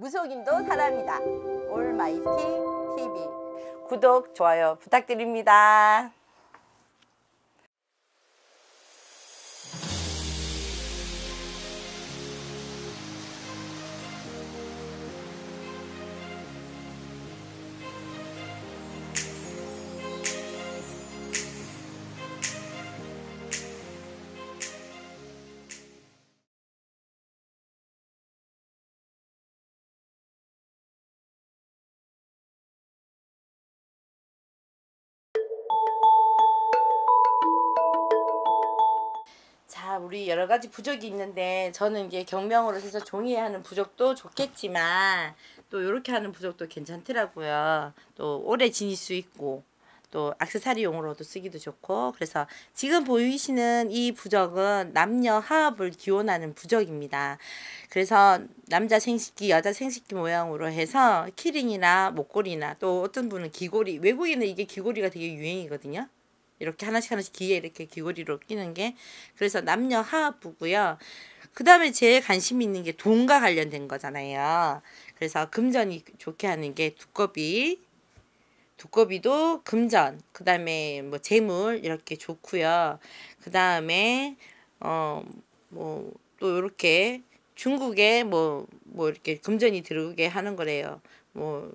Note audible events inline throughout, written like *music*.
무속인도 사람이다. 올마이티 TV 구독, 좋아요 부탁드립니다. 아, 우리 여러 가지 부족이 있는데 저는 이게 경명으로 해서 종이에 하는 부족도 좋겠지만 또 이렇게 하는 부족도 괜찮더라고요. 또 오래 지닐 수 있고 또 악세사리용으로도 쓰기도 좋고 그래서 지금 보이시는 이 부적은 남녀 화합을 기원하는 부적입니다. 그래서 남자 생식기 여자 생식기 모양으로 해서 키링이나 목걸이나 또 어떤 분은 귀걸이 외국인은 이게 귀걸이가 되게 유행이거든요. 이렇게 하나씩 하나씩 귀에 이렇게 귀걸이로 끼는 게 그래서 남녀 하부고요. 그 다음에 제일 관심 있는 게 돈과 관련된 거잖아요. 그래서 금전이 좋게 하는 게 두꺼비, 두꺼비도 금전, 그 다음에 뭐 재물 이렇게 좋고요. 그 다음에 어 뭐 또 이렇게 중국에 뭐뭐 뭐 이렇게 금전이 들어오게 하는 거래요. 뭐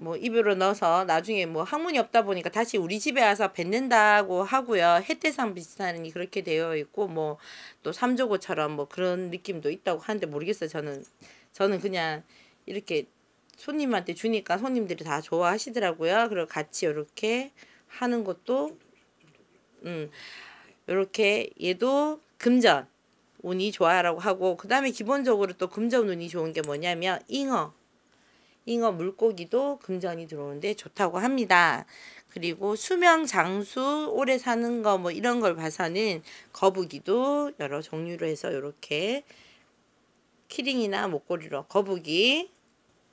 뭐 입으로 넣어서 나중에 뭐 항문이 없다 보니까 다시 우리 집에 와서 뱉는다고 하고요. 혜태상 비슷한이 그렇게 되어 있고 뭐 또 삼조고처럼 뭐 그런 느낌도 있다고 하는데 모르겠어요. 저는 저는 그냥 이렇게 손님한테 주니까 손님들이 다 좋아하시더라고요. 그리고 같이 이렇게 하는 것도 음 이렇게 얘도 금전 운이 좋아라고 하고 그 다음에 기본적으로 또 금전 운이 좋은 게 뭐냐면 잉어 잉어 물고기도 금전이 들어오는데 좋다고 합니다. 그리고 수명 장수 오래 사는 거 뭐 이런 걸 봐서는 거북이도 여러 종류로 해서 이렇게 키링이나 목걸이로 거북이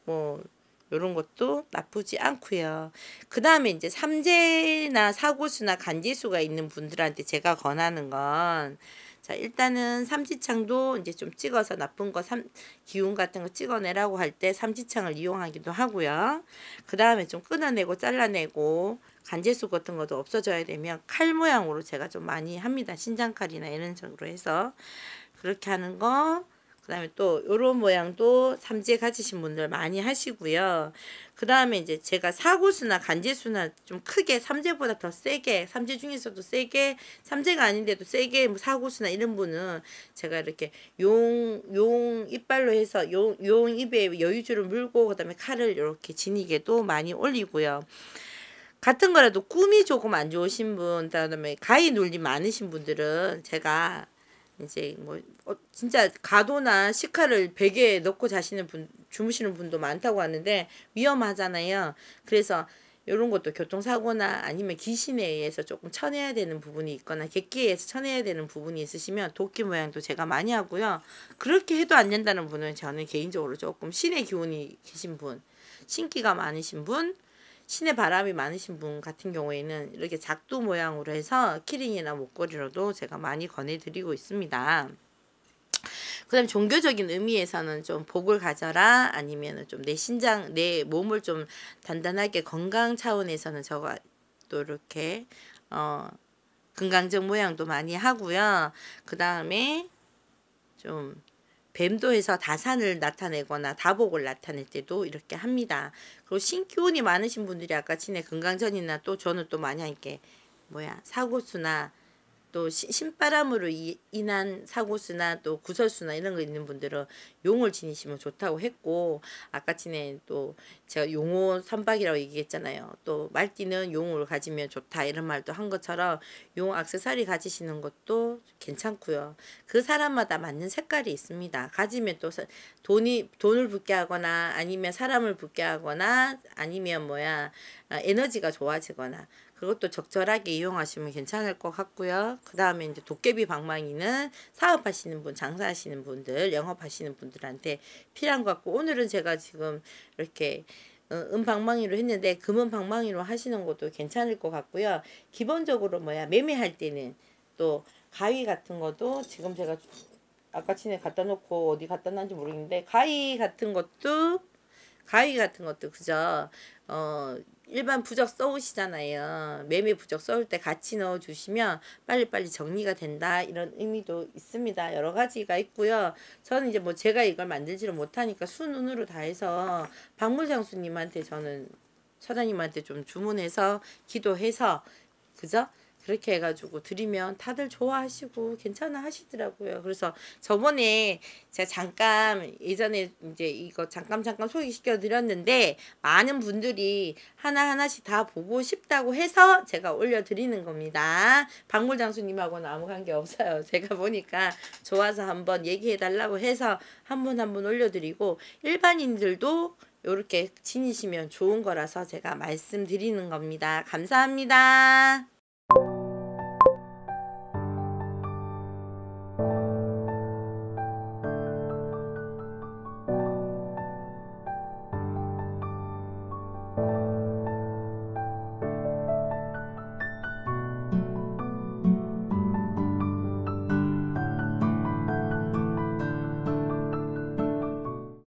뭐 요런 것도 나쁘지 않고요. 그 다음에 이제 삼재나 사고수나 간지수가 있는 분들한테 제가 권하는 건 자, 일단은 삼지창도 이제 좀 찍어서 나쁜 거 삼, 기운 같은 거 찍어내라고 할 때 삼지창을 이용하기도 하고요. 그 다음에 좀 끊어내고 잘라내고 간제수 같은 것도 없어져야 되면 칼 모양으로 제가 좀 많이 합니다. 신장칼이나 이런 식으로 해서 그렇게 하는 거그 다음에 또 요런 모양도 삼재 가지신 분들 많이 하시고요. 그 다음에 이제 제가 사고수나 간지수나좀 크게 삼재보다 더 세게 삼재 중에서도 세게 삼재가 아닌데도 세게 뭐 사고수나 이런 분은 제가 이렇게 용, 용 이빨로 해서 용, 용 입에 여유주을 물고 그 다음에 칼을 이렇게 지니게도 많이 올리고요. 같은 거라도 꿈이 조금 안 좋으신 분, 그 다음에 가위 눌림 많으신 분들은 제가 이제 뭐 어, 진짜 가도나 시카를 베개에 넣고 자시는 분 주무시는 분도 많다고 하는데 위험하잖아요. 그래서 이런 것도 교통사고나 아니면 귀신에 의해서 조금 쳐내야 되는 부분이 있거나 객기에서 쳐내야 되는 부분이 있으시면 도끼 모양도 제가 많이 하고요. 그렇게 해도 안 된다는 분은 저는 개인적으로 조금 신의 기운이 계신 분, 신기가 많으신 분, 신의 바람이 많으신 분 같은 경우에는 이렇게 작두 모양으로 해서 키링이나 목걸이로도 제가 많이 권해드리고 있습니다. 그다음 종교적인 의미에서는 좀 복을 가져라 아니면 좀내 신장, 내 몸을 좀 단단하게 건강 차원에서는 저가 또 이렇게 어 건강적 모양도 많이 하고요. 그 다음에 좀 뱀도에서 다산을 나타내거나 다복을 나타낼 때도 이렇게 합니다. 그리고 신기운이 많으신 분들이 아까 친해 건강전이나 또 저는 또 만약에 뭐야 사고수나 또 신바람으로 인한 사고수나 또 구설수나 이런 거 있는 분들은 용을 지니시면 좋다고 했고 아까 전에 또 제가 용호 선박이라고 얘기했잖아요. 또 말띠는 용을 가지면 좋다 이런 말도 한 것처럼 용 악세사리 가지시는 것도 괜찮고요. 그 사람마다 맞는 색깔이 있습니다. 가지면 또 돈이 돈을 붙게 하거나 아니면 사람을 붙게 하거나 아니면 뭐야 아, 에너지가 좋아지거나 그것도 적절하게 이용하시면 괜찮을 것 같고요. 그 다음에 이제 도깨비 방망이는 사업하시는 분, 장사하시는 분들, 영업하시는 분들한테 필요한 것 같고 오늘은 제가 지금 이렇게 은방망이로 어, 음 했는데 금은방망이로 하시는 것도 괜찮을 것 같고요. 기본적으로 뭐야 매매할 때는 또 가위 같은 것도 지금 제가 아까 친에 갖다 놓고 어디 갖다 놨는지 모르겠는데 가위 같은 것도 가위 같은 것도 그저 어 일반 부적 써오시잖아요. 매매 부적 써올 때 같이 넣어주시면 빨리빨리 정리가 된다 이런 의미도 있습니다. 여러 가지가 있고요. 저는 이제 뭐 제가 이걸 만들지를 못하니까 순운으로 다 해서 박물장수님한테 저는 처장님한테 좀 주문해서 기도해서 그죠? 그렇게 해가지고 드리면 다들 좋아하시고 괜찮아 하시더라고요. 그래서 저번에 제가 잠깐 예전에 이제 이거 잠깐 잠깐 소개시켜 드렸는데 많은 분들이 하나하나씩 다 보고 싶다고 해서 제가 올려드리는 겁니다. 박물장수님하고는 아무 관계 없어요. *laughs* 제가 보니까 좋아서 한번 얘기해 달라고 해서 한번한번 올려드리고 일반인들도 이렇게 지니시면 좋은 거라서 제가 말씀드리는 겁니다. 감사합니다. thank you